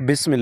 बिसमीम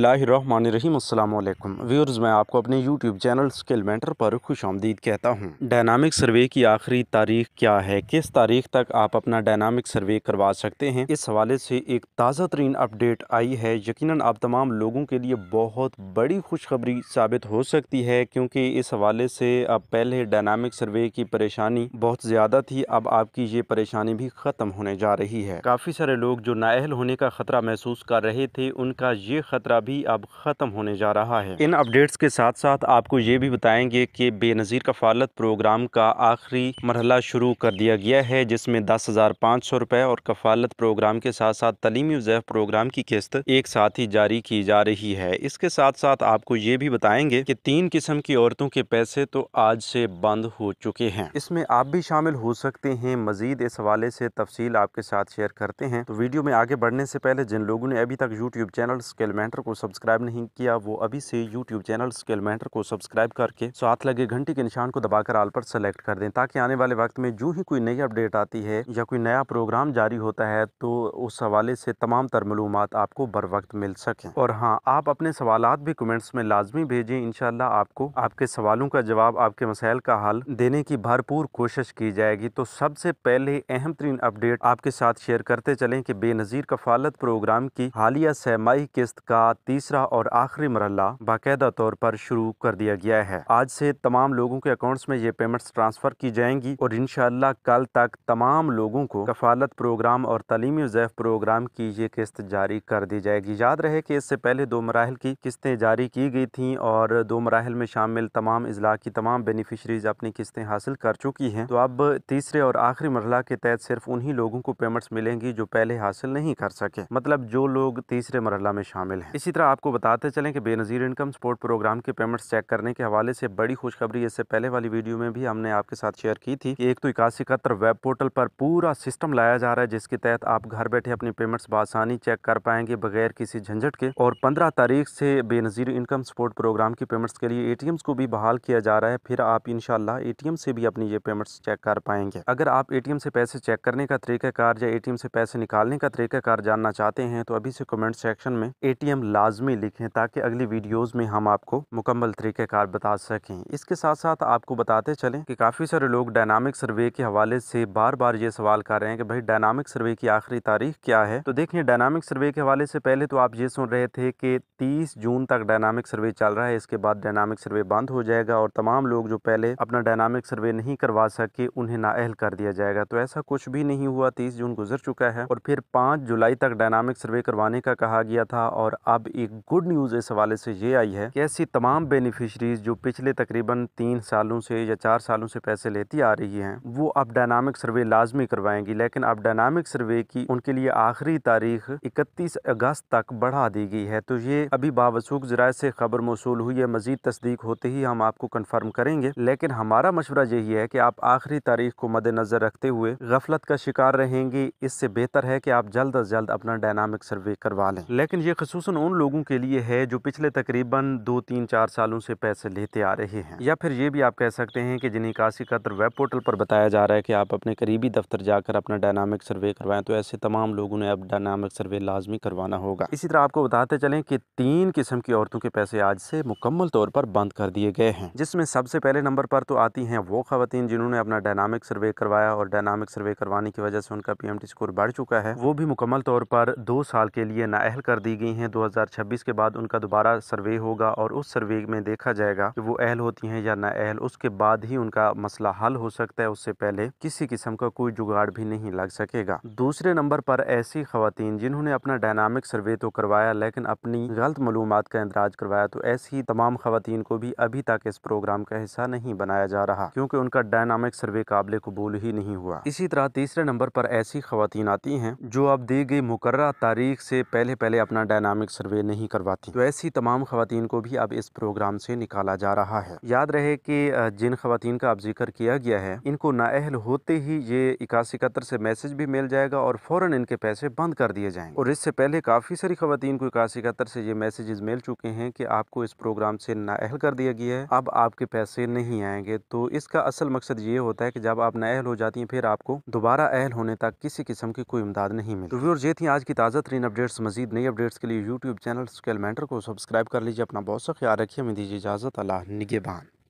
व्यूर्स मैं आपको अपने यूट्यूब चैनल स्किल मेंटर पर खुश आमदीद कहता हूँ डायनामिक सर्वे की आखिरी तारीख क्या है किस तारीख तक आप अपना डायनामिक सर्वे करवा सकते हैं इस हवाले से एक ताज़ा तरीन अपडेट आई है यकीनन आप तमाम लोगों के लिए बहुत बड़ी खुशखबरी साबित हो सकती है क्योंकि इस हवाले से अब पहले डायनामिक सर्वे की परेशानी बहुत ज़्यादा थी अब आपकी ये परेशानी भी ख़त्म होने जा रही है काफ़ी सारे लोग जो नाअहल होने का ख़तरा महसूस कर रहे थे उनका ये ख़तरा भी अब ख़त्म होने जा रहा है इन अपडेट्स के साथ साथ आपको ये भी बताएंगे कि बेनज़ीर कफालत प्रोग्राम का आखिरी मरहला शुरू कर दिया गया है जिसमें दस हज़ार पाँच सौ रुपये और कफालत प्रोग्राम के साथ साथ तलीमी जैफ प्रोग्राम की किस्त एक साथ ही जारी की जा रही है इसके साथ साथ आपको ये भी बताएंगे कि तीन किस्म की औरतों के पैसे तो आज से बंद हो चुके हैं इसमें आप भी शामिल हो सकते हैं मजीद इस हवाले से तफसील आपके साथ शेयर करते हैं तो वीडियो में आगे बढ़ने से पहले जिन लोगों ने अभी तक यूट्यूब चैनल स्केल स्केलमेंटर को सब्सक्राइब नहीं किया वो अभी से यूट्यूब चैनल स्केलमेंटर को सब्सक्राइब करके साथ लगे घंटी के निशान को दबाकर आल पर सेलेक्ट कर दें ताकि आने वाले वक्त में जो ही कोई नई अपडेट आती है या कोई नया प्रोग्राम जारी होता है तो उस हवाले से तमाम तर मलूम आपको बर वक्त मिल सके और हाँ आप अपने सवाल भी कमेंट्स में लाजमी भेजें इनशाला आपको आपके सवालों का जवाब आपके मसाइल का हल देने की भरपूर कोशिश की जाएगी तो सबसे पहले अहम तरीन अपडेट आपके साथ शेयर करते चलें कि बेनज़ीर कफालत प्रोग्राम की हालिया सहमाही किस्त का तीसरा और आखिरी मरला बाकायदा तौर पर शुरू कर दिया गया है आज से तमाम लोगों के अकाउंट्स में ये पेमेंट्स ट्रांसफर की जाएंगी और इनशाला कल तक तमाम लोगों को कफालत प्रोग्राम और तलीमी जैफ प्रोग्राम की ये किस्त जारी कर दी जाएगी याद रहे कि इससे पहले दो मराहल की किस्तें जारी की गई थी और दो मराहल में शामिल तमाम अजला की तमाम बेनिफिशरीज अपनी किस्तें हासिल कर चुकी हैं तो अब तीसरे और आखिरी मरला के तहत सिर्फ उन्ही लोगों को पेमेंट्स मिलेंगी जो पहले हासिल नहीं कर सके मतलब जो लोग तीसरे मरला में शामिल शामिल हैं इसी तरह आपको बताते चलें कि बेनज़ीर इनकम सपोर्ट प्रोग्राम के पेमेंट्स चेक करने के हवाले से बड़ी खुशखबरी इससे पहले वाली वीडियो में भी हमने आपके साथ शेयर की थी कि एक तो इक्यासी वेब पोर्टल पर पूरा सिस्टम लाया जा रहा है जिसके तहत आप घर बैठे अपनी पेमेंट्स बसानी चेक कर पाएंगे बगैर किसी झंझट के और पंद्रह तारीख से बेनज़ीर इनकम सपोर्ट प्रोग्राम की पेमेंट्स के लिए ए को भी बहाल किया जा रहा है फिर आप इन एटीएम से भी अपनी ये पेमेंट्स चेक कर पाएंगे अगर आप एटीएम से पैसे चेक करने का तरीकाकार या एटीएम से पैसे निकालने का तरीकाकार जानना चाहते हैं तो अभी से कमेंट सेक्शन में ए पेटीएम लाजमी लिखें ताकि अगली वीडियोस में हम आपको मुकम्मल कार बता सकें इसके साथ साथ आपको बताते चलें कि काफ़ी सारे लोग डायनामिक सर्वे के हवाले से बार बार ये सवाल कर रहे हैं कि भाई डायनामिक सर्वे की आखिरी तारीख क्या है तो देखिए डायनामिक सर्वे के हवाले से पहले तो आप ये सुन रहे थे कि तीस जून तक डायनामिक सर्वे चल रहा है इसके बाद डायनामिक सर्वे बंद हो जाएगा और तमाम लोग जो पहले अपना डायनामिक सर्वे नहीं करवा सके उन्हें नाअहल कर दिया जाएगा तो ऐसा कुछ भी नहीं हुआ तीस जून गुजर चुका है और फिर पाँच जुलाई तक डायनामिक सर्वे करवाने का कहा गया था और और अब एक गुड न्यूज़ इस हवाले से ये आई है कि ऐसी तमाम बेनिफिशरीज जो पिछले तकरीबन तीन सालों से या चार सालों से पैसे लेती आ रही हैं वो अब डायनामिक सर्वे लाजमी करवाएंगी लेकिन अब डायनामिक सर्वे की उनके लिए आखिरी तारीख इकतीस अगस्त तक बढ़ा दी गई है तो ये अभी बावसूख जराये से खबर मौसू हुई है मजीद तस्दीक होते ही हम आपको कन्फर्म करेंगे लेकिन हमारा मशवरा यही है कि आप आखिरी तारीख को मद्देनजर रखते हुए गफलत का शिकार रहेंगी इससे बेहतर है कि आप जल्द अज जल्द अपना डायनामिक सर्वे करवा लें लेकिन ये खसूस खसूसन उन लोगों के लिए है जो पिछले तकरीबन दो तीन चार सालों से पैसे लेते आ रहे हैं या फिर ये भी आप कह सकते हैं कि जिन्हें काशी कत्र वेब पोर्टल पर बताया जा रहा है कि आप अपने करीबी दफ्तर जाकर अपना डायनामिक सर्वे करवाएं तो ऐसे तमाम लोगों ने अब डायनामिक सर्वे लाजमी करवाना होगा इसी तरह आपको बताते चलें कि तीन किस्म की औरतों के पैसे आज से मुकम्मल तौर पर बंद कर दिए गए हैं जिसमें सबसे पहले नंबर पर तो आती हैं वो खातन जिन्होंने अपना डायनामिक सर्वे करवाया और डायनामिक सर्वे करवाने की वजह से उनका पी स्कोर बढ़ चुका है वो भी मुकम्मल तौर पर दो साल के लिए नाअहल कर दी गई हैं 2026 के बाद उनका दोबारा सर्वे होगा और उस सर्वे में देखा जाएगा कि वो अहल होती हैं या ना अहल उसके बाद ही उनका मसला हल हो सकता है उससे पहले किसी किस्म का कोई जुगाड़ भी नहीं लग सकेगा दूसरे नंबर पर ऐसी खातन जिन्होंने अपना डायनामिक सर्वे तो करवाया लेकिन अपनी गलत मलूम का इंदराज करवाया तो ऐसी तमाम खातन को भी अभी तक इस प्रोग्राम का हिस्सा नहीं बनाया जा रहा क्योंकि उनका डायनामिक सर्वे काबिल कबूल ही नहीं हुआ इसी तरह तीसरे नंबर पर ऐसी खातन आती हैं जो अब दी गई मुकर तारीख से पहले पहले अपना डायना डायनामिक सर्वे नहीं करवाती तो ऐसी तमाम खातन को भी अब इस प्रोग्राम से निकाला जा रहा है याद रहे कि जिन खातन का अब जिक्र किया गया है इनको नाअहल होते ही ये इक्यासी इकहत्तर से मैसेज भी मिल जाएगा और फौरन इनके पैसे बंद कर दिए जाएंगे और इससे पहले काफ़ी सारी खातन को इक्यासी इकहत्तर से ये मैसेजेस मिल चुके हैं कि आपको इस प्रोग्राम से नाअहल कर दिया गया है अब आपके पैसे नहीं आएंगे तो इसका असल मकसद ये होता है कि जब आप नाअहल हो जाती हैं फिर आपको दोबारा अहल होने तक किसी किस्म की कोई इमदाद नहीं मिलती तो व्यूर ये थी आज की ताज़ा तरीन अपडेट्स मजीद नई अपडेट्स के लिए यूट्यूब चैनल स्केल मैंटर को सब्सक्राइब कर लीजिए अपना बहुत सा ख्याल रखिए हमें दीजिए इजाज़त अल्लाह निगेबान